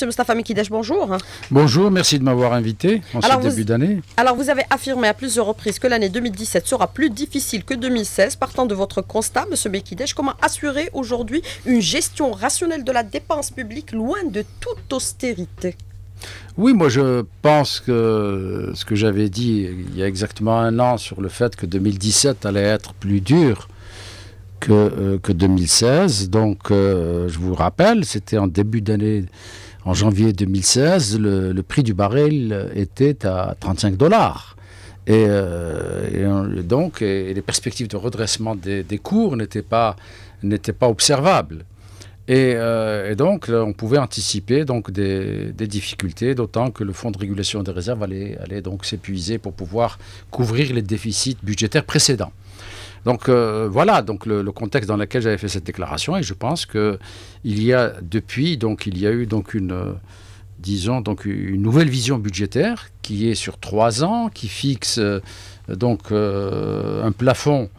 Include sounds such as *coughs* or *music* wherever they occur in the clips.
Monsieur Mustafa Mekidesh, bonjour. Bonjour, merci de m'avoir invité en ce début d'année. Alors, vous avez affirmé à plusieurs reprises que l'année 2017 sera plus difficile que 2016. Partant de votre constat, M. Mekidesh, comment assurer aujourd'hui une gestion rationnelle de la dépense publique loin de toute austérité oui, moi je pense que ce que j'avais dit il y a exactement un an sur le fait que 2017 allait être plus dur que, euh, que 2016. Donc euh, je vous rappelle, c'était en début d'année en janvier 2016, le, prix du baril était à 35 dollars. Et, euh, donc, les perspectives de redressement des, cours n'étaient pas, pas observables. Et, euh, donc, euh, on pouvait anticiper donc des, difficultés, d'autant que le fonds de régulation des réserves allait, allait donc s'épuiser pour pouvoir couvrir les déficits budgétaires précédents. Donc euh, voilà donc le, contexte dans lequel j'avais fait cette déclaration et je pense que il y a depuis donc il y a eu donc une euh, disons donc une nouvelle vision budgétaire qui est sur trois ans qui fixe euh, donc un plafond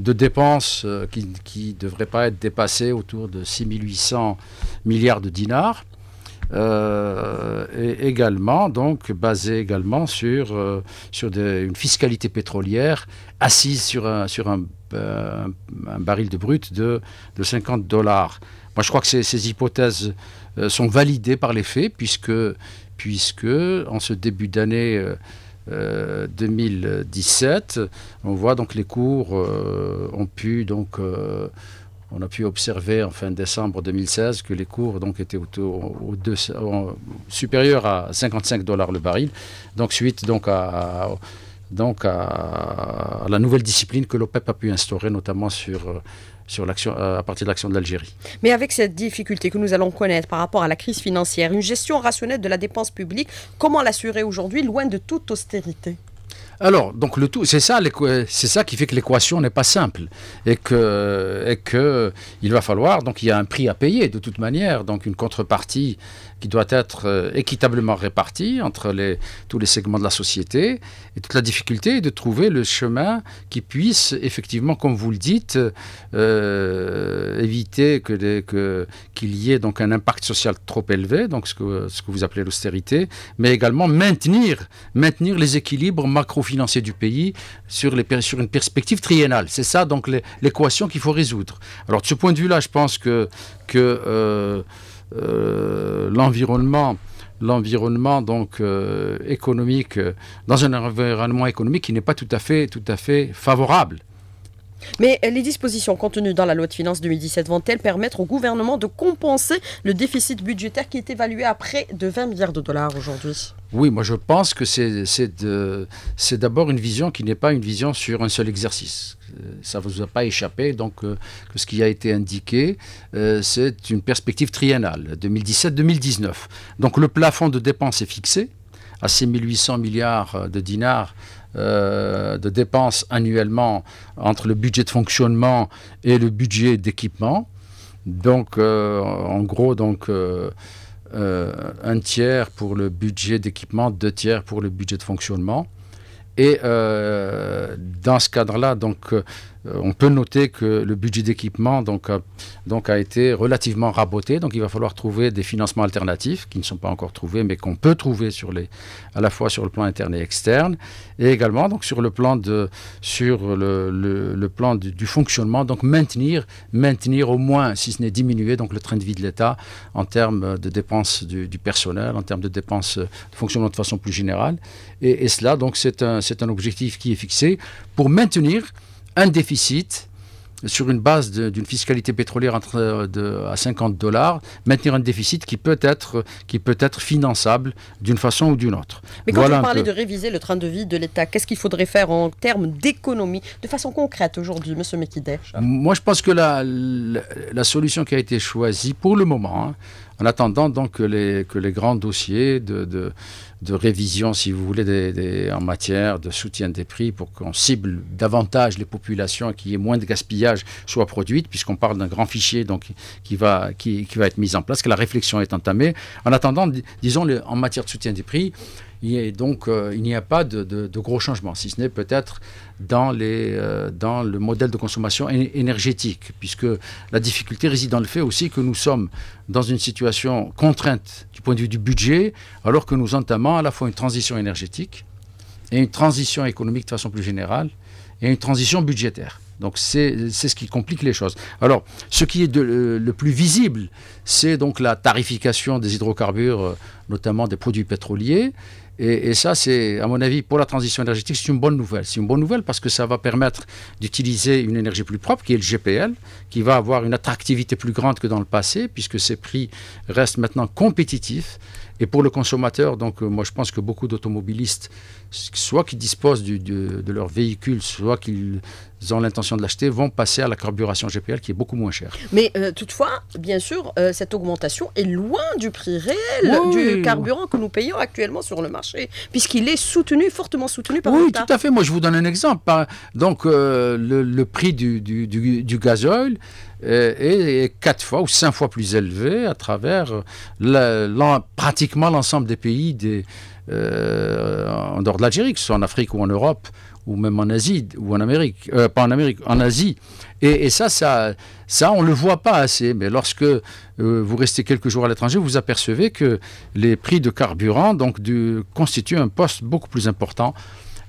de dépenses qui ne devrait pas être dépassé autour de 6800 milliards de dinars euh, et également donc basé également sur, euh, sur une fiscalité pétrolière assise sur un, sur un, euh, baril de brut de, de 50 dollars. Moi, je crois que ces, hypothèses sont validées par les faits, puisque, puisque en ce début d'année 2017, on voit donc les cours ont pu donc on a pu observer en fin décembre 2016 que les cours donc, étaient autour, supérieurs à 55 dollars le baril, donc suite donc, à, donc la nouvelle discipline que l'OPEP a pu instaurer, notamment sur, euh, sur l'action, euh, à partir de l'action de l'Algérie. Mais avec cette difficulté que nous allons connaître par rapport à la crise financière, une gestion rationnelle de la dépense publique, comment l'assurer aujourd'hui loin de toute austérité alors, donc le tout, c'est ça, c'est ça qui fait que l'équation n'est pas simple et que, et que il va falloir, donc il y a un prix à payer de toute manière, donc une contrepartie qui doit être euh, équitablement répartie entre les, tous les segments de la société. Et toute la difficulté est de trouver le chemin qui puisse effectivement, comme vous le dites, euh, éviter que, qu'il y ait donc un impact social trop élevé, donc ce que, ce que vous appelez l'austérité, mais également maintenir, maintenir les équilibres macro-financiers du pays sur, les, une perspective triennale. C'est ça donc l'équation qu'il faut résoudre. Alors de ce point de vue-là, je pense que, que euh, euh, l'environnement l'environnement donc euh, économique euh, dans un environnement économique qui n'est pas tout à fait tout à fait favorable mais les dispositions contenues dans la loi de finances 2017 vont-elles permettre au gouvernement de compenser le déficit budgétaire qui est évalué à près de 20 milliards de dollars aujourd'hui Oui, moi je pense que c'est d'abord une vision qui n'est pas une vision sur un seul exercice. Euh, ça ne vous a pas échappé, donc euh, ce qui a été indiqué, euh, c'est une perspective triennale, 2017-2019. Donc le plafond de dépenses est fixé à 6 800 milliards de dinars euh, de dépenses annuellement entre le budget de fonctionnement et le budget d'équipement. Donc, euh, en gros, donc, euh, un tiers pour le budget d'équipement, deux tiers pour le budget de fonctionnement. Et dans ce cadre-là, donc, euh, on peut noter que le budget d'équipement euh, donc, a, été relativement raboté. Donc il va falloir trouver des financements alternatifs qui ne sont pas encore trouvés, mais qu'on peut trouver sur les, à la fois sur le plan interne et externe, et également donc sur le plan de sur le, plan du, fonctionnement. Donc maintenir maintenir au moins, si ce n'est diminuer, donc le train de vie de l'État en termes de dépenses du, personnel, en termes de dépenses de fonctionnement de façon plus générale. Et, cela donc c'est un c'est un objectif qui est fixé pour maintenir un déficit sur une base d'une fiscalité pétrolière entre, à 50 dollars, maintenir un déficit qui peut être, qui peut être finançable d'une façon ou d'une autre. Mais quand vous parlez de réviser le train de vie de l'État, qu'est-ce qu'il faudrait faire en termes d'économie, de façon concrète aujourd'hui, M. Mekider Moi, je pense que la, la, solution qui a été choisie pour le moment, hein, en attendant donc que les, grands dossiers de, révision, si vous voulez, en matière de soutien des prix pour qu'on cible davantage les populations et qu'il y ait moins de gaspillage soient produite, puisqu'on parle d'un grand fichier donc, qui, va, qui, va être mis en place, que la réflexion est entamée. En attendant, disons, en matière de soutien des prix, et donc, euh, il n'y a pas de, gros changements, si ce n'est peut-être dans, euh, dans le modèle de consommation énergétique, puisque la difficulté réside dans le fait aussi que nous sommes dans une situation contrainte du point de vue du budget, alors que nous entamons à la fois une transition énergétique et une transition économique de façon plus générale, et une transition budgétaire. Donc c'est ce qui complique les choses. Alors, ce qui est le, le plus visible, c'est donc la tarification des hydrocarbures, euh, notamment des produits pétroliers, et, ça, c'est, à mon avis, pour la transition énergétique, c'est une bonne nouvelle. C'est une bonne nouvelle parce que ça va permettre d'utiliser une énergie plus propre, qui est le GPL, qui va avoir une attractivité plus grande que dans le passé, puisque ses prix restent maintenant compétitifs. Et pour le consommateur, donc, euh, moi, je pense que beaucoup d'automobilistes soit qu'ils disposent de leur véhicule, soit qu'ils ont l'intention de l'acheter, vont passer à la carburation GPL qui est beaucoup moins chère. Mais euh, toutefois, bien sûr, euh, cette augmentation est loin du prix réel du carburant que nous payons actuellement sur le marché, puisqu'il est soutenu, fortement soutenu par Oui, tout à fait. Moi, je vous donne un exemple. Donc, euh, le, prix du, du, est, quatre fois ou cinq fois plus élevé à travers pratiquement l'ensemble des pays des euh, en dehors de l'Algérie, que ce soit en Afrique ou en Europe, ou même en Asie, ou en Amérique, euh, pas en Amérique, en Asie. Et, ça, ça, ça, on le voit pas assez. Mais lorsque euh, vous restez quelques jours à l'étranger, vous apercevez que les prix de carburant donc, constituent un poste beaucoup plus important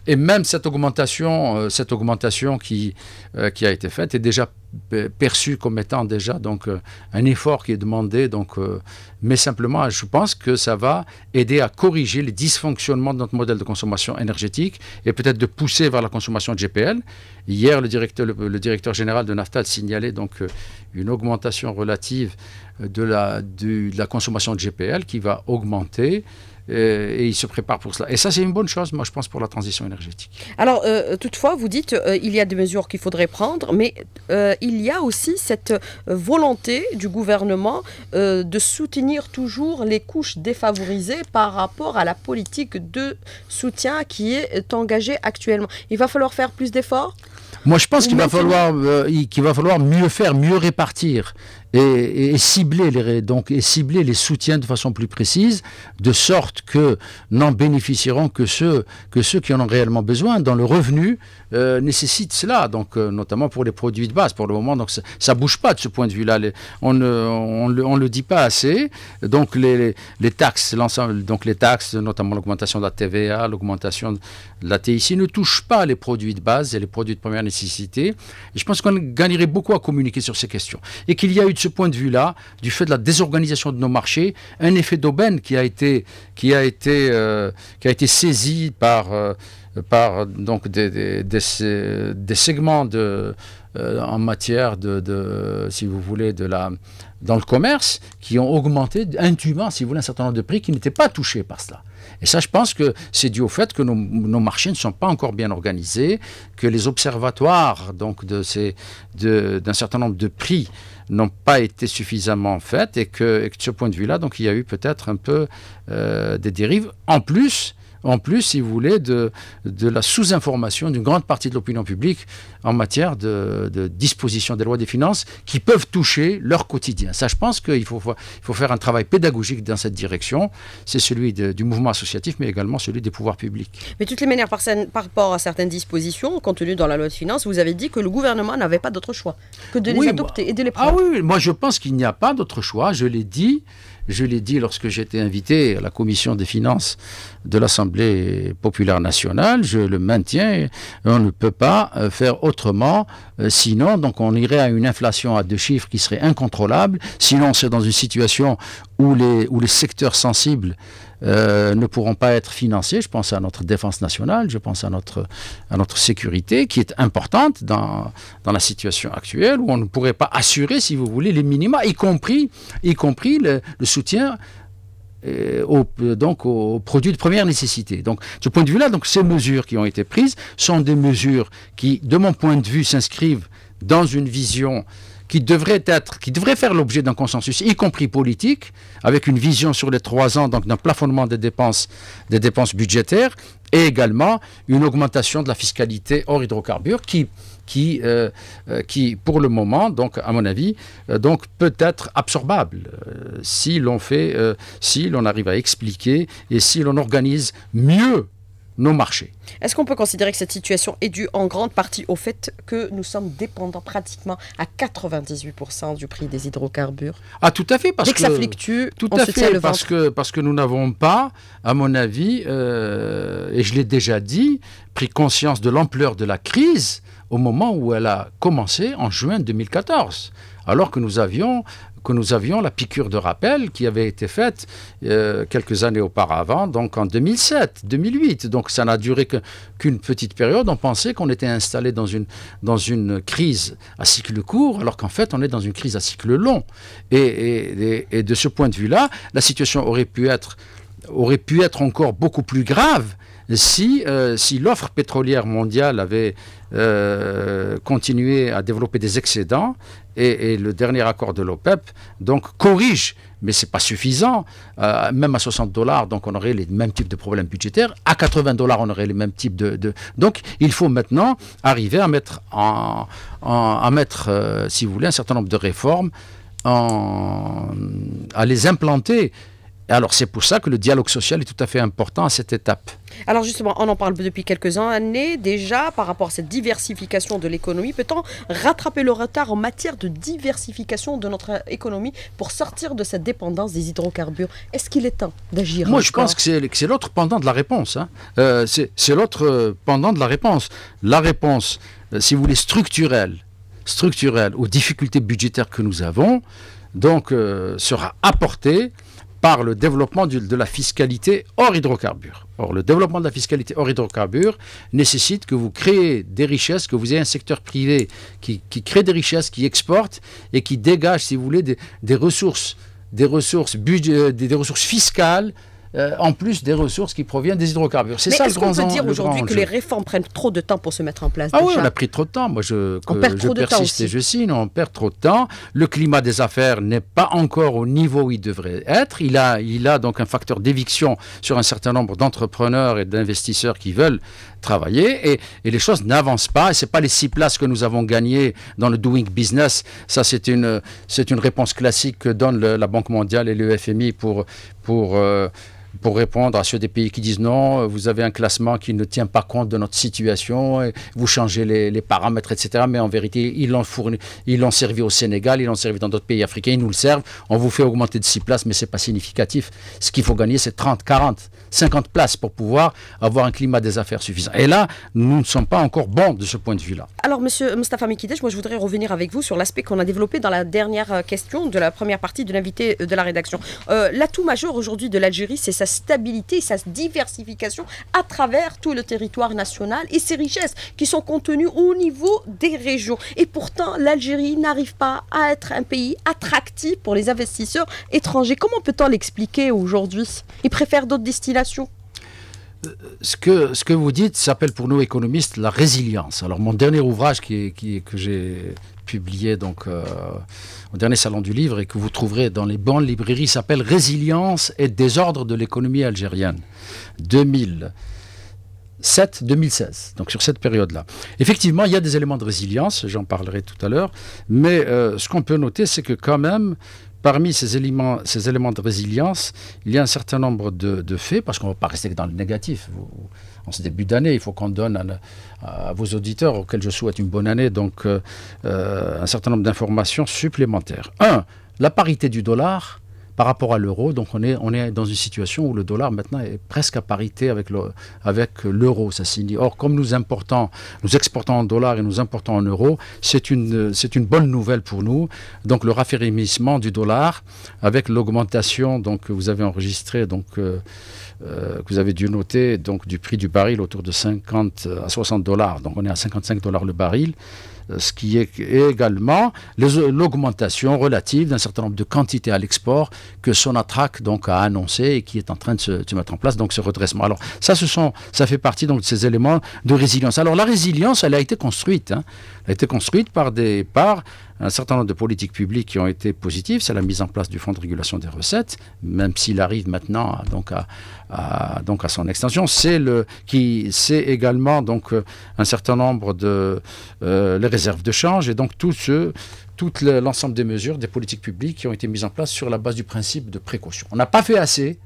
et même cette augmentation, euh, cette augmentation euh, qui, a été faite est déjà perçue comme étant déjà donc euh, un effort qui est demandé. Donc, mais simplement, je pense que ça va aider à corriger les dysfonctionnements de notre modèle de consommation énergétique et peut-être de pousser vers la consommation de GPL. Hier, le directeur, le, directeur général de Naftal signalait donc une augmentation relative de la consommation de GPL qui va augmenter. Euh, et ils se prépare pour cela. Et ça, c'est une bonne chose, moi, je pense, pour la transition énergétique. Alors, euh, toutefois, vous dites qu'il euh, il y a des mesures qu'il faudrait prendre, mais il y a aussi cette volonté du gouvernement de soutenir toujours les couches défavorisées par rapport à la politique de soutien qui est engagée actuellement. Il va falloir faire plus d'efforts moi, je pense qu'il va falloir mieux faire, mieux répartir et, cibler les, donc, et cibler les soutiens de façon plus précise, de sorte que n'en bénéficieront que ceux, que ceux qui en ont réellement besoin, dont le revenu euh, nécessite cela, donc, euh, notamment pour les produits de base. Pour le moment, donc, ça ne bouge pas de ce point de vue-là. On ne on le, on le, dit pas assez. Donc les, les, taxes, l'ensemble, donc les taxes, notamment l'augmentation de la TVA, l'augmentation de la TIC, ne touchent pas les produits de base et les produits de première nécessité. Et je pense qu'on gagnerait beaucoup à communiquer sur ces questions. Et qu'il y a eu de ce point de vue-là, du fait de la désorganisation de nos marchés, un effet d'aubaine qui a été, qui a été, euh, qui a été saisi par, euh, par donc des, des, segments de, euh, en matière de, si vous voulez, de la, dans le commerce, qui ont augmenté intimement si vous voulez, un certain nombre de prix qui n'étaient pas touchés par cela. Et ça, je pense que c'est dû au fait que nos, marchés ne sont pas encore bien organisés, que les observatoires donc d'un de d'un certain nombre de prix n'ont pas été suffisamment faits et que, de ce point de vue-là, donc il y a eu peut-être un peu euh, des dérives. En plus, en plus, si vous voulez, de, la sous-information d'une grande partie de l'opinion publique en matière de, disposition des lois des finances qui peuvent toucher leur quotidien. Ça, je pense qu'il faut, faire un travail pédagogique dans cette direction. C'est celui du mouvement associatif, mais également celui des pouvoirs publics. Mais toutes les manières, par, rapport à certaines dispositions contenues dans la loi de finances, vous avez dit que le gouvernement n'avait pas d'autre choix que de les adopter bah, et de les ah prendre. Ah oui, moi je pense qu'il n'y a pas d'autre choix. Je l'ai dit. Je l'ai dit lorsque j'étais invité à la commission des finances de l'Assemblée populaire nationale, je le maintiens, on ne peut pas euh, faire autrement, euh, sinon donc on irait à une inflation à deux chiffres qui serait incontrôlable, sinon c'est dans une situation où les, où les secteurs sensibles euh, ne pourront pas être financés. Je pense à notre défense nationale, je pense à notre, à notre sécurité, qui est importante dans, la situation actuelle, où on ne pourrait pas assurer, si vous voulez, les minima, y compris, y compris le, soutien euh, aux, donc aux produits de première nécessité. Donc, ce point de vue-là, donc ces mesures qui ont été prises sont des mesures qui, de mon point de vue, s'inscrivent dans une vision qui devrait être, qui devrait faire l'objet d'un consensus, y compris politique, avec une vision sur les trois ans, donc d'un plafonnement des dépenses, des dépenses budgétaires, et également une augmentation de la fiscalité hors hydrocarbures, qui, qui, euh, euh, qui pour le moment, donc à mon avis, euh, donc peut être absorbable si l'on fait, si l'on arrive à expliquer et si l'on organise mieux nos marchés. Est-ce qu'on peut considérer que cette situation est due en grande partie au fait que nous sommes dépendants pratiquement à 98% du prix des hydrocarbures Ah tout à fait parce que, tout à fait parce que parce que nous n'avons pas, à mon avis, euh, et je l'ai déjà dit, pris conscience de l'ampleur de la crise au moment où elle a commencé en juin 2014 alors que nous avions que nous avions la piqûre de rappel qui avait été faite euh, quelques années auparavant, donc en 2007, 2008. Donc ça n'a duré qu'une petite période. On pensait qu'on était installé dans une, dans une crise à cycle court, alors qu'en fait on est dans une crise à cycle long. Et, de ce point de vue-là, la situation aurait pu être, aurait pu être encore beaucoup plus grave si, euh, si l'offre pétrolière mondiale avait euh, continué à développer des excédents et, le dernier accord de l'OPEP donc corrige mais ce n'est pas suffisant. Euh, même à 60 dollars, donc on aurait les mêmes types de problèmes budgétaires. À 80 dollars, on aurait les mêmes types de, Donc il faut maintenant arriver à mettre, à mettre euh, si vous voulez, un certain nombre de réformes, à les implanter alors c'est pour ça que le dialogue social est tout à fait important à cette étape. Alors justement, on en parle depuis quelques années déjà par rapport à cette diversification de l'économie. Peut-on rattraper le retard en matière de diversification de notre économie pour sortir de cette dépendance des hydrocarbures Est-ce qu'il est temps d'agir Moi, je pense que c'est l'autre pendant de la réponse. Hein. Euh, c'est l'autre euh, pendant de la réponse. La réponse, euh, si vous voulez, structurelle, structurelle aux difficultés budgétaires que nous avons, donc sera apportée par le développement de la fiscalité hors hydrocarbures. Or, le développement de la fiscalité hors hydrocarbures nécessite que vous créez des richesses, que vous ayez un secteur privé qui, crée des richesses, qui exporte et qui dégage, si vous voulez, des, ressources, des ressources, budget, euh, des ressources fiscales euh, en plus des ressources qui proviennent des hydrocarbures. C'est ça le grand qu'on dire aujourd'hui que les réformes prennent trop de temps pour se mettre en place Ah oui, on a pris trop de temps. Moi, je, on perd je trop de temps et je signe, on perd trop de temps. Le climat des affaires n'est pas encore au niveau où il devrait être. Il a, il a donc un facteur d'éviction sur un certain nombre d'entrepreneurs et d'investisseurs qui veulent travailler et, les choses n'avancent pas. Ce n'est pas les six places que nous avons gagnées dans le doing business. Ça, c'est une, une réponse classique que donne la Banque mondiale et le FMI pour, pour euh, pour répondre à ceux des pays qui disent non, euh, vous avez un classement qui ne tient pas compte de notre situation, vous changez les, paramètres, etc. Mais en vérité, ils l'ont fourni, ils l'ont servi au Sénégal, ils l'ont servi dans d'autres pays africains, ils nous le servent. On vous fait augmenter de 6 places, mais ce n'est pas significatif. Ce qu'il faut gagner, c'est 30, 40, 50 places pour pouvoir avoir un climat des affaires suffisant. Et là, nous ne sommes pas encore bons de ce point de vue-là. Alors, monsieur Mustafa Mikidej, moi je voudrais revenir avec vous sur l'aspect qu'on a développé dans la dernière euh, question de la première partie de l'invité euh, de la rédaction. L'atout majeur aujourd'hui de l'Algérie, c'est sa stabilité, sa diversification à travers tout le territoire national et ses richesses qui sont contenues au niveau des régions. Et pourtant, l'Algérie n'arrive pas à être un pays attractif pour les investisseurs étrangers. Comment peut-on l'expliquer aujourd'hui Ils préfèrent d'autres destinations ce que, vous dites s'appelle pour nous économistes la résilience. Alors mon dernier ouvrage qui, que j'ai publié donc, euh, au dernier salon du livre et que vous trouverez dans les bonnes librairies s'appelle Résilience et désordre de l'économie algérienne 2007-2016, donc sur cette période-là. Effectivement, il y a des éléments de résilience, j'en parlerai tout à l'heure, mais euh, ce qu'on peut noter, c'est que quand même, parmi ces éléments, ces éléments de résilience, il y a un certain nombre de, faits, parce qu'on ne va pas rester dans le négatif. En ce début d'année, il faut qu'on donne à, vos auditeurs, auxquels je souhaite une bonne année, donc euh, euh, un certain nombre d'informations supplémentaires. 1. la parité du dollar par rapport à l'euro. Donc on est, on est dans une situation où le dollar maintenant est presque à parité avec l'euro. ça Or, comme nous importons, nous exportons en dollars et nous importons en euros, c'est une, c'est une bonne nouvelle pour nous. Donc le raffermissement du dollar avec l'augmentation donc, que vous avez enregistrée, donc, euh, euh, que vous avez dû noter donc, du prix du baril autour de 50 à 60 dollars. Donc on est à 55 dollars le baril ce qui est également l'augmentation relative d'un certain nombre de quantités à l'export que Sonatrac donc a annoncé et qui est en train de se mettre en place donc ce redressement. Alors ça, ce sont, ça fait partie donc de ces éléments de résilience. Alors la résilience, elle a été construite, hein. elle a été construite par des par un certain nombre de politiques publiques qui ont été positives. C'est la mise en place du fonds de régulation des recettes, même s'il arrive maintenant donc à, donc à son extension. C'est le c'est également donc un certain nombre de euh, réserve de change et donc tout ce, tout l'ensemble des mesures, des politiques publiques qui ont été mises en place sur la base du principe de précaution. On n'a pas fait assez,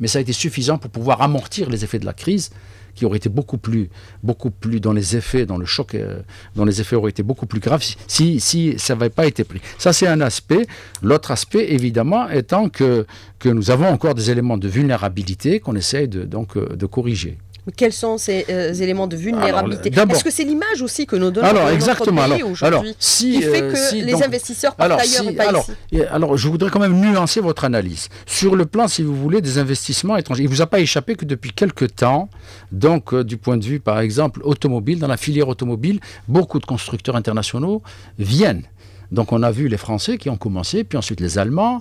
mais ça a été suffisant pour pouvoir amortir les effets de la crise qui auraient été beaucoup plus, beaucoup plus dans les effets, dans le choc, euh, dans les effets auraient été beaucoup plus graves si, si ça n'avait pas été pris. Ça, c'est un aspect. L'autre aspect, évidemment, étant que, que nous avons encore des éléments de vulnérabilité qu'on essaye de, donc, euh, de corriger. Quels sont euh, ces éléments de vulnérabilité Est-ce que c'est l'image aussi que nous donnons alors, exactement, aujourd'hui qui fait euh, que les investisseurs partent alors, ailleurs et pas alors, ici Alors, je voudrais quand même nuancer votre analyse. Sur le plan, si vous voulez, des investissements étrangers, il ne vous a pas échappé que depuis quelques temps, donc euh, du point de vue, par exemple, automobile, dans la filière automobile, beaucoup de constructeurs internationaux viennent. Donc on a vu les Français qui ont commencé, puis ensuite les Allemands,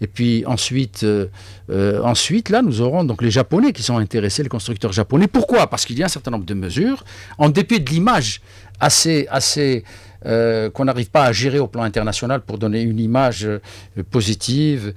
et puis ensuite, euh, euh, ensuite, là, nous aurons donc les Japonais qui sont intéressés, les constructeurs japonais. Pourquoi Parce qu'il y a un certain nombre de mesures, en dépit de l'image assez, assez euh, qu'on n'arrive pas à gérer au plan international pour donner une image euh, positive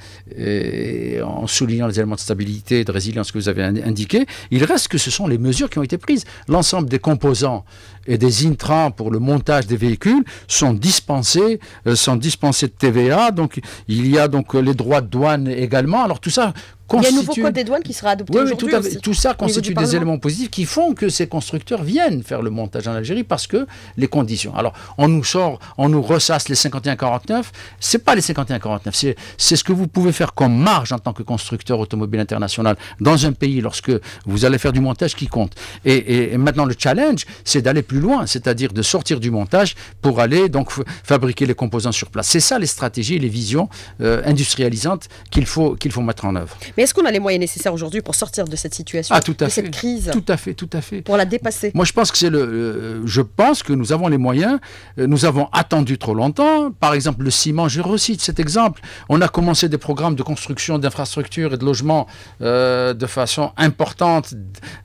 en soulignant les éléments de stabilité et de résilience que vous avez indiqués. Il reste que ce sont les mesures qui ont été prises. L'ensemble des composants et des intrants pour le montage des véhicules sont dispensés, euh, sont dispensés de TVA. Donc il y a donc les droits de douane également. Alors tout ça il y a un nouveau code des douanes qui sera adopté. Oui, tout, tout, ça constitue des éléments positifs qui font que ces constructeurs viennent faire le montage en Algérie parce que les conditions. Alors, on nous sort, on nous ressasse les 51-49. C'est pas les 51-49, c'est ce que vous pouvez faire comme marge en tant que constructeur automobile international dans un pays lorsque vous allez faire du montage qui compte. Et, maintenant, le challenge, c'est d'aller plus loin, c'est-à-dire de sortir du montage pour aller donc fabriquer les composants sur place. C'est ça les stratégies, les visions euh, industrialisantes qu'il faut, qu'il faut mettre en œuvre. Mais est-ce qu'on a les moyens nécessaires aujourd'hui pour sortir de cette situation, ah, de cette crise Tout à fait, tout à fait. Pour la dépasser. Moi, je pense que c'est le, je pense que nous avons les moyens. Euh, nous avons attendu trop longtemps. Par exemple, le ciment. Je recite cet exemple. On a commencé des programmes de construction d'infrastructures et de logements euh, de façon importante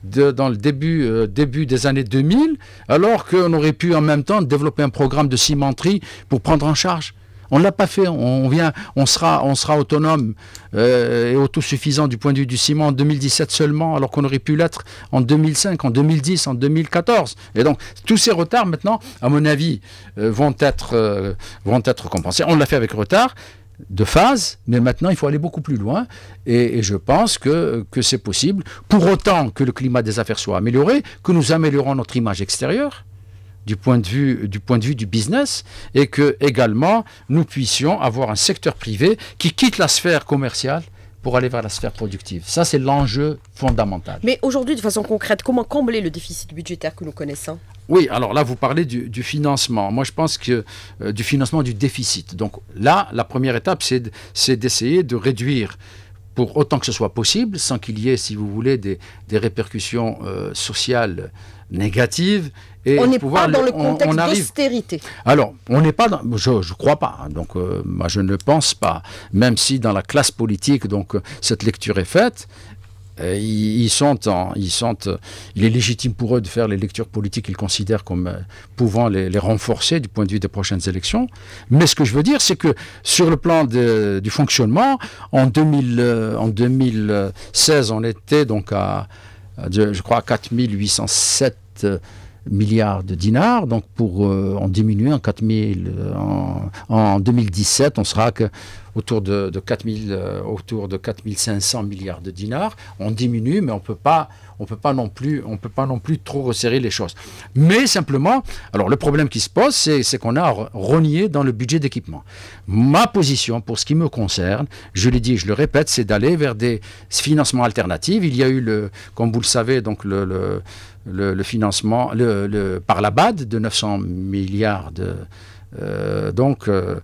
dans le début, euh, début des années 2000, alors qu'on aurait pu en même temps développer un programme de cimenterie pour prendre en charge on ne l'a pas fait. On, vient, on sera, on sera autonome euh, et autosuffisant du point de vue du ciment en 2017 seulement, alors qu'on aurait pu l'être en 2005, en 2010, en 2014. Et donc, tous ces retards, maintenant, à mon avis, euh, vont, être, euh, vont être compensés. On l'a fait avec retard de phase, mais maintenant il faut aller beaucoup plus loin et, je pense que, que c'est possible, pour autant que le climat des affaires soit amélioré, que nous améliorons notre image extérieure, du point de vue du, point de vue du business et que également nous puissions avoir un secteur privé qui quitte la sphère commerciale pour aller vers la sphère productive. Ça, c'est l'enjeu fondamental. Mais aujourd'hui, de façon concrète, comment combler le déficit budgétaire que nous connaissons oui, alors là, vous parlez du, financement. Moi, je pense que euh, du financement du déficit. Donc là, la première étape, c'est d'essayer de réduire pour autant que ce soit possible, sans qu'il y ait, si vous voulez, des, répercussions euh, sociales négatives, on n'est pas dans le contexte d'austérité. Alors, on n'est pas dans. Je ne crois pas. Hein. donc, euh, moi, je ne pense pas. Même si dans la classe politique, donc, euh, cette lecture est faite. Euh, ils, ils il est légitime pour eux de faire les lectures politiques qu'ils considèrent comme pouvant les, renforcer du point de vue des prochaines élections. Mais ce que je veux dire, c'est que sur le plan du fonctionnement, en, 2016, on était donc à, je crois, à 4807 milliards de dinars. Donc, pour euh, en diminuer en 4 euh, en, 2017, on sera que autour de, de 4 euh, autour de 4500 milliards de dinars. On diminue, mais on peut pas, on peut pas non plus, on peut pas non plus trop resserrer les choses. Mais simplement, alors le problème qui se pose, c'est qu'on a renié dans le budget d'équipement. Ma position, pour ce qui me concerne, je l'ai dit, je le répète, c'est d'aller vers des financements alternatifs. Il y a eu le, comme vous le savez, donc le le, financement le, par la BAD de 900 milliards. Euh, donc, euh,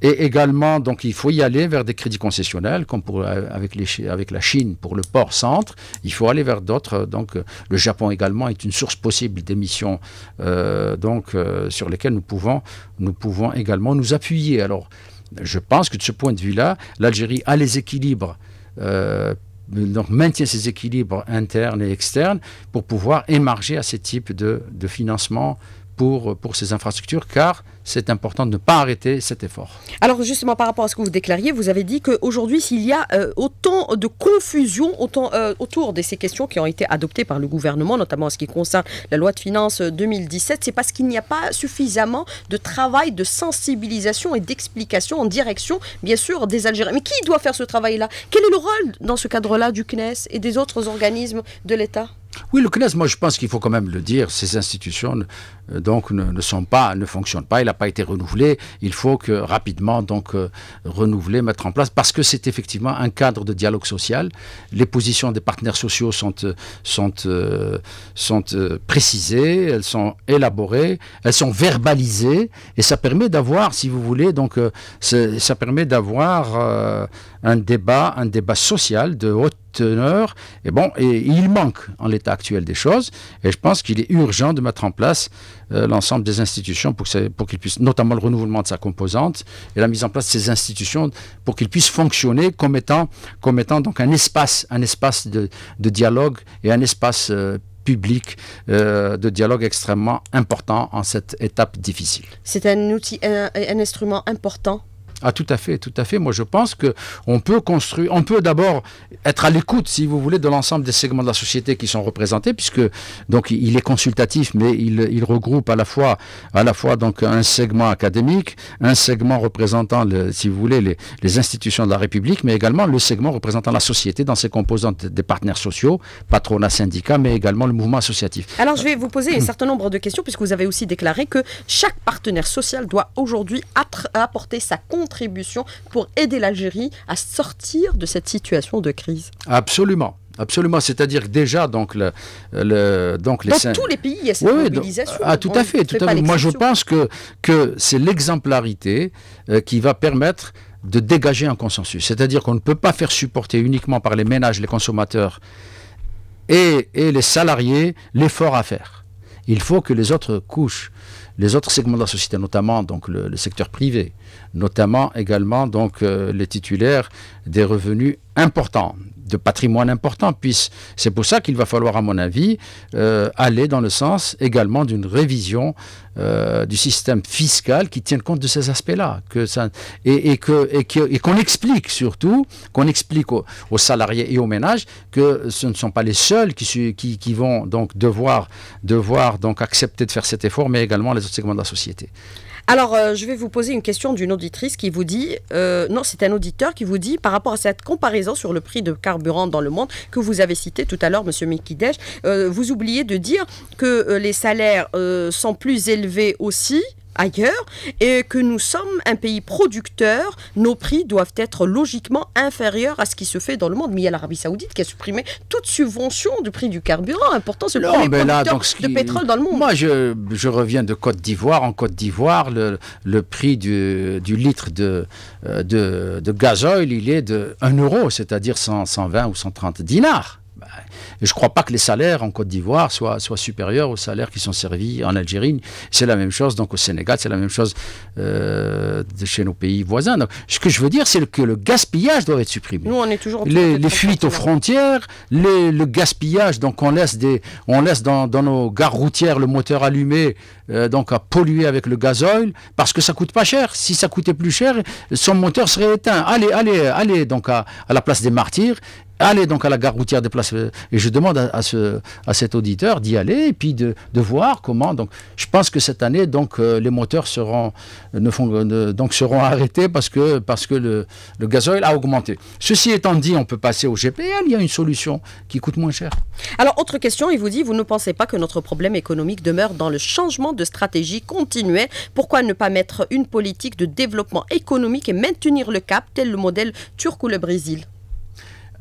et également, donc il faut y aller vers des crédits concessionnels, comme pour, euh, avec, les, avec la Chine pour le port centre. Il faut aller vers d'autres. Donc le Japon également est une source possible d'émissions, donc sur lesquelles nous pouvons, nous pouvons également nous appuyer. Alors, je pense que de ce point de vue-là, l'Algérie a les équilibres donc maintient ses équilibres internes et externes pour pouvoir émarger à ces types de, de financement pour, ces infrastructures, car c'est important de ne pas arrêter cet effort. Alors justement, par rapport à ce que vous déclariez, vous avez dit qu'aujourd'hui, s'il y a euh, autant de confusion euh, autour de ces questions qui ont été adoptées par le gouvernement, notamment en ce qui concerne la loi de finances 2017, euh, c'est parce qu'il n'y a pas suffisamment de travail de sensibilisation et d'explication en direction, bien sûr, des Algériens. Mais qui doit faire ce travail-là Quel est le rôle dans ce cadre-là du CNES et des autres organismes de l'État oui, le CNES, moi je pense qu'il faut quand même le dire, ces institutions euh, donc ne, sont pas, ne fonctionnent pas, il n'a pas été renouvelé, il faut que rapidement donc euh, renouveler, mettre en place, parce que c'est effectivement un cadre de dialogue social, les positions des partenaires sociaux sont, euh, sont, sont précisées, elles sont élaborées, elles sont verbalisées, et ça permet d'avoir, si vous voulez, donc ça permet d'avoir un débat, un débat social de haute teneur. Et bon, et il manque en l'état actuel des choses. Et je pense qu'il est urgent de mettre en place euh, l'ensemble des institutions pour, que pour qu'ils puissent, notamment le renouvellement de sa composante et la mise en place de ces institutions pour qu'ils puissent fonctionner comme étant, donc un espace, un espace de, de dialogue et un espace euh, public euh, de dialogue extrêmement important en cette étape difficile. C'est un outil, un instrument important ah, tout à fait, tout à fait. Moi, je pense que on peut construire, on peut d'abord être à l'écoute, si vous voulez, de l'ensemble des segments de la société qui sont représentés, puisque donc il est consultatif, mais il, regroupe à la fois, à la fois donc un segment académique, un segment représentant, si vous voulez, les, institutions de la République, mais également le segment représentant la société dans ses composantes des partenaires sociaux, patronat, syndicats, mais également le mouvement associatif. Alors, je vais vous poser un hum. certain nombre de questions, puisque vous avez aussi déclaré que chaque partenaire social doit aujourd'hui apporter sa contribution pour aider l'Algérie à sortir de cette situation de crise Absolument. Absolument, c'est-à-dire que déjà donc le, les dans tous les pays il y a cette mobilisation. Ah, tout à fait, tout Moi je pense que c'est l'exemplarité euh, qui va permettre de dégager un consensus. C'est-à-dire qu'on ne peut pas faire supporter uniquement par les ménages, les consommateurs et, et les salariés l'effort à faire. Il faut que les autres couches les autres segments de la société, notamment donc le, secteur privé, notamment également donc euh, les titulaires des revenus importants, de patrimoine important, puisse. c'est pour ça qu'il va falloir, à mon avis, euh, aller dans le sens également d'une révision euh, du système fiscal qui tienne compte de ces aspects-là, que ça, et, qu'on que, et explique surtout, qu'on explique aux, salariés et aux ménages que ce ne sont pas les seuls qui, qui vont donc devoir, devoir donc accepter de faire cet effort, mais également les autres segments de la société. Alors, euh, je vais vous poser une question d'une auditrice qui vous dit, euh, non, c'est un auditeur qui vous dit, par rapport à cette comparaison sur le prix de carburant dans le monde que vous avez cité tout à l'heure, Monsieur Mikidesh, euh, vous oubliez de dire que les salaires sont plus élevés aussi ailleurs et que nous sommes un pays producteur, nos prix doivent être logiquement inférieurs à ce qui se fait dans le monde. Mais il y a l'Arabie Saoudite qui a supprimé toute subvention du prix du carburant. Important, c'est le prix du de pétrole dans le monde. Moi, je, reviens de Côte d'Ivoire. En Côte d'Ivoire, le, prix du, litre de, euh, de, de, il est de 1 euro, c'est-à-dire 120 ou 130 dinars je ne crois pas que les salaires en Côte d'Ivoire soient, supérieurs aux salaires qui sont servis en Algérie. C'est la même chose donc au Sénégal, c'est la même chose euh, chez nos pays voisins. ce que je veux dire, c'est que le gaspillage doit être supprimé. Nous, on est toujours les, fuites aux frontières, le gaspillage. Donc on laisse des, on laisse dans, nos gares routières le moteur allumé, euh, donc à polluer avec le gazoil, parce que ça coûte pas cher. Si ça coûtait plus cher, son moteur serait éteint. Allez, allez, allez donc à la place des martyrs Allez donc à la gare routière des places. Euh, et je demande à, ce, à cet auditeur d'y aller et puis de, voir comment. Donc, je pense que cette année, donc, euh, les moteurs seront, ne font, donc, seront arrêtés parce que, parce que le, le a augmenté. Ceci étant dit, on peut passer au GPL. Il y a une solution qui coûte moins cher. Alors, autre question, il vous dit, vous ne pensez pas que notre problème économique demeure dans le changement de stratégie continué Pourquoi ne pas mettre une politique de développement économique et maintenir le cap tel le modèle turc ou le Brésil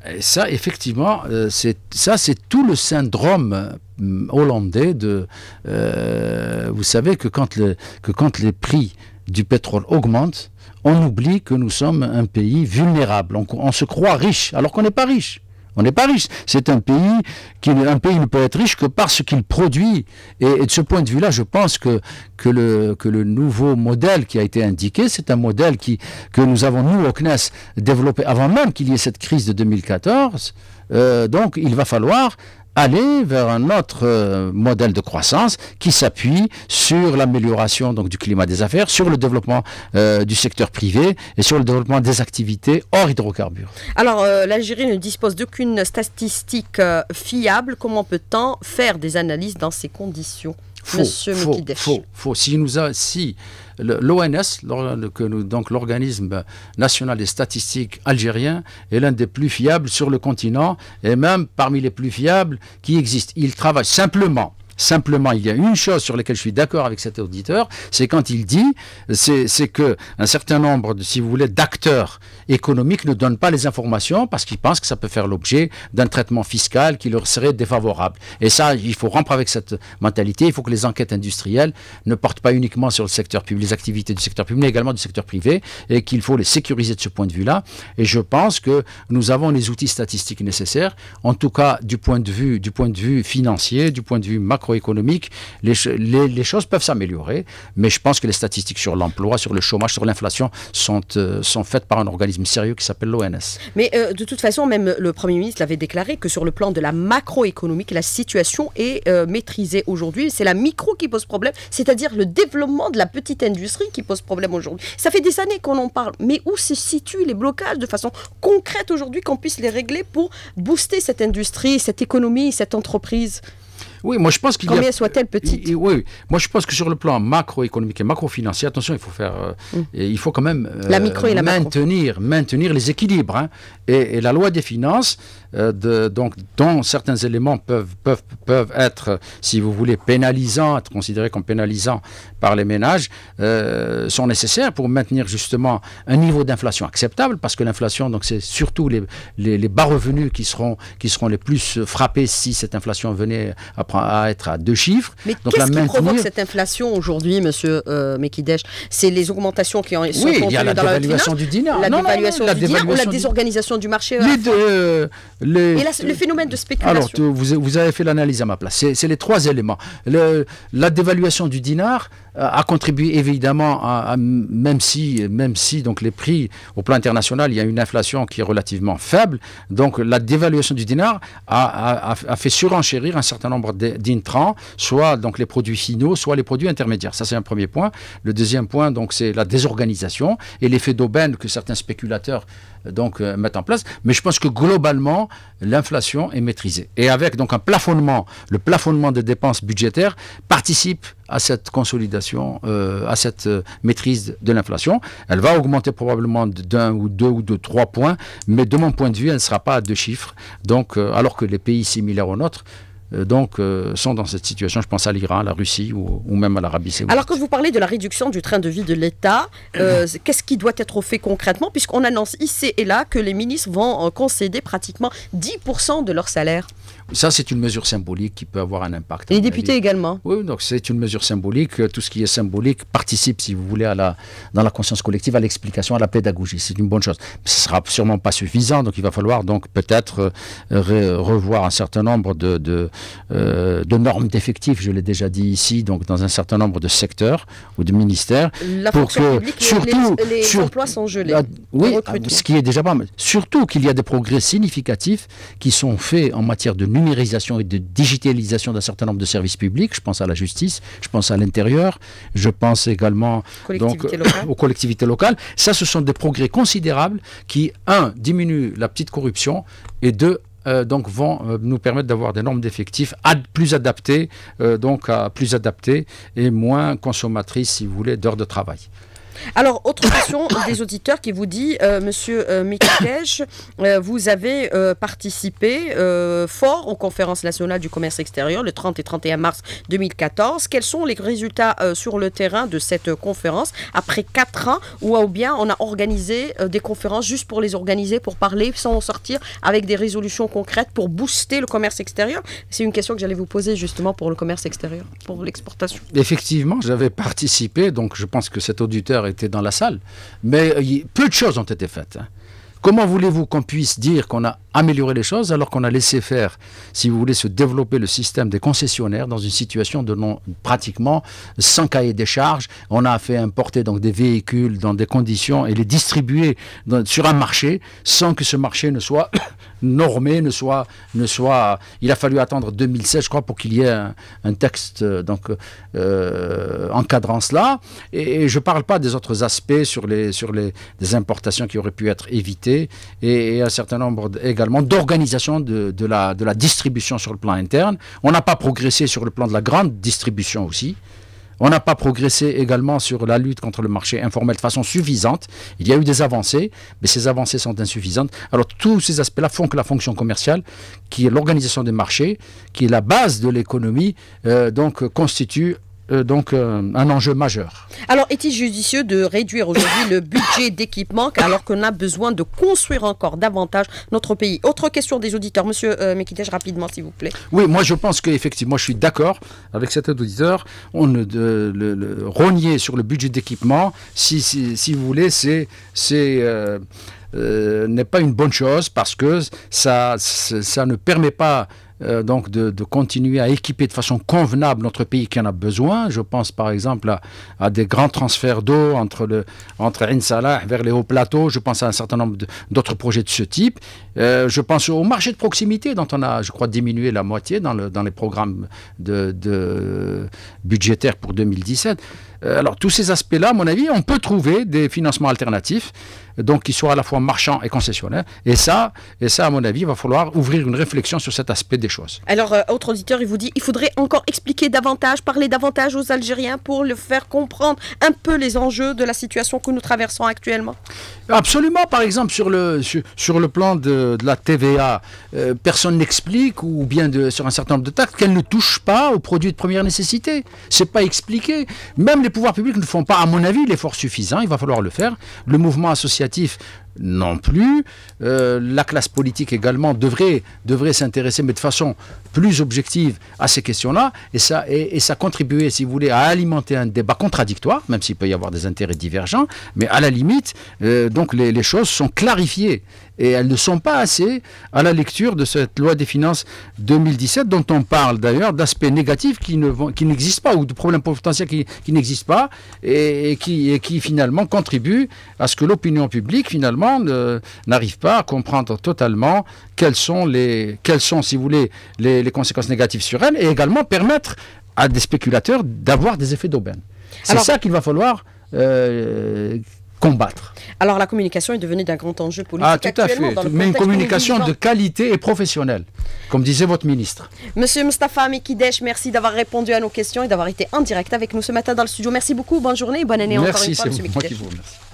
et ça, effectivement, euh, c'est ça, c'est tout le syndrome euh, hollandais de. Euh, vous savez que quand, que quand les prix du pétrole augmentent, on oublie que nous sommes un pays vulnérable. on se croit riche alors qu'on n'est pas riche. On n'est pas riche. C'est un pays qui un pays ne peut être riche que parce qu'il produit. Et, de ce point de vue-là, je pense que, que, le, le nouveau modèle qui a été indiqué, c'est un modèle qui, que nous avons, nous, au CNES, développé avant même qu'il y ait cette crise de 2014. Euh, donc, il va falloir aller vers un autre euh, modèle de croissance qui s'appuie sur l'amélioration donc du climat des affaires, sur le développement euh, du secteur privé et sur le développement des activités hors hydrocarbures. Alors euh, l'Algérie ne dispose d'aucune statistique fiable. Comment peut-on faire des analyses dans ces conditions Faux, Monsieur faux, faux, faux. nous si l'ONS, donc l'organisme national des statistiques algérien, est l'un des plus fiables sur le continent et même parmi les plus fiables qui existent. Il travaille simplement Simplement, il y a une chose sur laquelle je suis d'accord avec cet auditeur, c'est quand il dit, c'est que un certain nombre, si vous voulez, d'acteurs économiques ne donnent pas les informations parce qu'ils pensent que ça peut faire l'objet d'un traitement fiscal qui leur serait défavorable. Et ça, il faut rompre avec cette mentalité. Il faut que les enquêtes industrielles ne portent pas uniquement sur le secteur public, les activités du secteur public, mais également du secteur privé, et qu'il faut les sécuriser de ce point de vue-là. Et je pense que nous avons les outils statistiques nécessaires, en tout cas du point de vue, du point de vue financier, du point de vue macro macroéconomique, les, choses peuvent s'améliorer, mais je pense que les statistiques sur l'emploi, sur le chômage, sur l'inflation sont, euh, sont faites par un organisme sérieux qui s'appelle l'ONS. Mais euh, de toute façon, même le Premier ministre l'avait déclaré que sur le plan de la macroéconomique, la situation est euh, maîtrisée aujourd'hui. C'est la micro qui pose problème, c'est-à-dire le développement de la petite industrie qui pose problème aujourd'hui. Ça fait des années qu'on en parle, mais où se situent les blocages de façon concrète aujourd'hui qu'on puisse les régler pour booster cette industrie, cette économie, cette entreprise oui, moi je pense qu'il Combien a... soit-elle petite Oui, oui, moi je pense que sur le plan macroéconomique et macrofinancier, attention, il faut faire, euh, mm. il faut quand même la euh, micro et la maintenir, maintenir les équilibres. Hein. et, la loi des finances, euh, donc, dont certains éléments peuvent, être, si vous voulez, pénalisants, être considérés comme pénalisants par les ménages, euh, sont nécessaires pour maintenir justement un niveau d'inflation acceptable, parce que l'inflation, donc c'est surtout les, bas revenus qui seront, les plus frappés si cette inflation venait à, être à deux chiffres. Mais qu'est-ce qui provoque cette inflation aujourd'hui, monsieur euh, C'est les augmentations qui ont sont oui, dans la dévaluation du dinar. La dévaluation du désorganisation du, marché euh, le phénomène de spéculation. Alors, vous, avez fait l'analyse à ma place. C'est les trois éléments. la dévaluation du dinar, euh, a contribué évidemment à, même si même si donc les prix au plan international il y a une inflation qui est relativement faible donc la dévaluation du dinar a, fait surenchérir un certain nombre d'intrants soit donc les produits finaux soit les produits intermédiaires ça c'est un premier point le deuxième point donc c'est la désorganisation et l'effet d'aubaine que certains spéculateurs euh, donc euh, en place. Mais je pense que globalement, l'inflation est maîtrisée. Et avec donc un plafonnement, le plafonnement des dépenses budgétaires participe à cette consolidation, euh, à cette euh, maîtrise de l'inflation. Elle va augmenter probablement d'un ou deux ou de trois points, mais de mon point de vue, elle ne sera pas à deux chiffres. Donc, euh, alors que les pays similaires aux nôtres donc, sont dans cette situation. Je pense à l'Iran, à la Russie ou, même à l'Arabie saoudite. Alors, quand vous parlez de la réduction du train de vie de l'État, mmh. qu'est-ce qui doit être fait concrètement Puisqu'on annonce ici et là que les ministres vont concéder pratiquement 10% de leur salaire. Ça, c'est une mesure symbolique qui peut avoir un impact. Et les députés également. Oui, donc c'est une mesure symbolique. Euh, tout ce qui est symbolique participe, si vous voulez, à la, dans la conscience collective, à l'explication, à la pédagogie. C'est une bonne chose. Ce sera sûrement pas suffisant, donc il va falloir donc peut-être euh, revoir un certain nombre de, euh, de, normes d'effectifs. Je l'ai déjà dit ici, donc dans un certain nombre de secteurs ou de ministères, pour que surtout les, emplois sont gelés. oui, ah, ce qui est déjà pas mal. Surtout qu'il y a des progrès significatifs qui sont faits en matière de numérisation et de digitalisation d'un certain nombre de services publics. Je pense à la justice, je pense à l'intérieur, je pense également *coughs* aux collectivités locales. Ça, ce sont des progrès considérables qui, un, diminuent la petite corruption et deux, euh, donc vont euh, nous permettre d'avoir des normes d'effectifs plus adaptées, euh, donc plus adaptées et moins consommatrices, si vous voulez, d'heures de travail. Alors, autre question *coughs* des auditeurs qui vous dit, M. Euh, monsieur euh, *coughs* euh, vous avez participé fort aux conférences nationales du commerce extérieur le 30 et 31 mars 2014. Quels sont les résultats sur le terrain de cette conférence après quatre ans ou bien on a organisé des conférences juste pour les organiser, pour parler, sans en sortir avec des résolutions concrètes pour booster le commerce extérieur C'est une question que j'allais vous poser justement pour le commerce extérieur, pour l'exportation. Effectivement, j'avais participé, donc je pense que cet auditeur étaient dans la salle. Mais euh, peu de choses ont été faites. Hein. Comment voulez-vous qu'on puisse dire qu'on a améliorer les choses alors qu'on a laissé faire, si vous voulez, se développer le système des concessionnaires dans une situation de non pratiquement sans cahier des charges. On a fait importer donc des véhicules dans des conditions et les distribuer sur un marché sans que ce marché ne soit *coughs* normé, ne soit, ne soit. Il a fallu attendre 2016, je crois, pour qu'il y ait un, texte euh, donc euh, encadrant cela. Et, je ne parle pas des autres aspects sur les sur les importations qui auraient pu être évitées et, un certain nombre d'organisation de, la, distribution sur le plan interne. On n'a pas progressé sur le plan de la grande distribution aussi. On n'a pas progressé également sur la lutte contre le marché informel de façon suffisante. Il y a eu des avancées, mais ces avancées sont insuffisantes. Alors tous ces aspects-là font que la fonction commerciale, qui est l'organisation des marchés, qui est la base de l'économie, euh, donc constitue euh, donc euh, un enjeu majeur. Alors, est-il judicieux de réduire aujourd'hui le budget d'équipement alors qu'on a besoin de construire encore davantage notre pays Autre question des auditeurs, Monsieur euh, rapidement, s'il vous plaît. Oui, moi je pense qu'effectivement, je suis d'accord avec cet auditeur. On le, rogner sur le budget d'équipement, si, vous voulez, c'est euh, n'est pas une bonne chose parce que ça, ça ne permet pas euh, donc de, continuer à équiper de façon convenable notre pays qui en a besoin. Je pense par exemple à, des grands transferts d'eau entre le entre Salah vers les hauts plateaux. Je pense à un certain nombre d'autres projets de ce type. Euh, je pense au marché de proximité dont on a, je crois, diminué la moitié dans, les programmes budgétaires pour 2017. Euh, alors tous ces aspects-là, à mon avis, on peut trouver des financements alternatifs, donc qui soient à la fois marchands et concessionnaires. Et ça, et ça, à mon avis, il va falloir ouvrir une réflexion sur cet aspect des choses. Alors, euh, autre auditeur, il vous dit, il faudrait encore expliquer davantage, parler davantage aux Algériens pour leur faire comprendre un peu les enjeux de la situation que nous traversons actuellement. Absolument. Par exemple, sur le, sur, le plan de, la TVA, euh, personne n'explique, ou bien sur un certain nombre de taxes, qu'elle ne touche pas aux produits de première nécessité. C'est pas expliqué. Même les les pouvoirs publics ne font pas, à mon avis, l'effort suffisant. Il va falloir le faire. Le mouvement associatif non plus. Euh, la classe politique également devrait, devrait s'intéresser, mais de façon plus objective, à ces questions-là. Et ça, et, ça contribuer, si vous voulez, à alimenter un débat contradictoire, même s'il peut y avoir des intérêts divergents. Mais à la limite, euh, donc les, choses sont clarifiées. Et elles ne sont pas assez à la lecture de cette loi des finances 2017, dont on parle d'ailleurs d'aspects négatifs qui n'existent pas, ou de problèmes potentiels qui, n'existent pas, et, qui, et qui finalement contribuent à ce que l'opinion publique, finalement, euh, n'arrive pas à comprendre totalement quelles sont, les, quelles sont si vous voulez, les, conséquences négatives sur elles et également permettre à des spéculateurs d'avoir des effets d'aubaine. C'est ça qu'il va falloir euh, combattre. Alors la communication est devenue d'un grand enjeu politique ah, à mais une communication de qualité et professionnelle, comme disait votre ministre. Monsieur Mustafa Mikidesh, merci d'avoir répondu à nos questions et d'avoir été en direct avec nous ce matin dans le studio. Merci beaucoup, bonne journée bonne année encore une fois, vous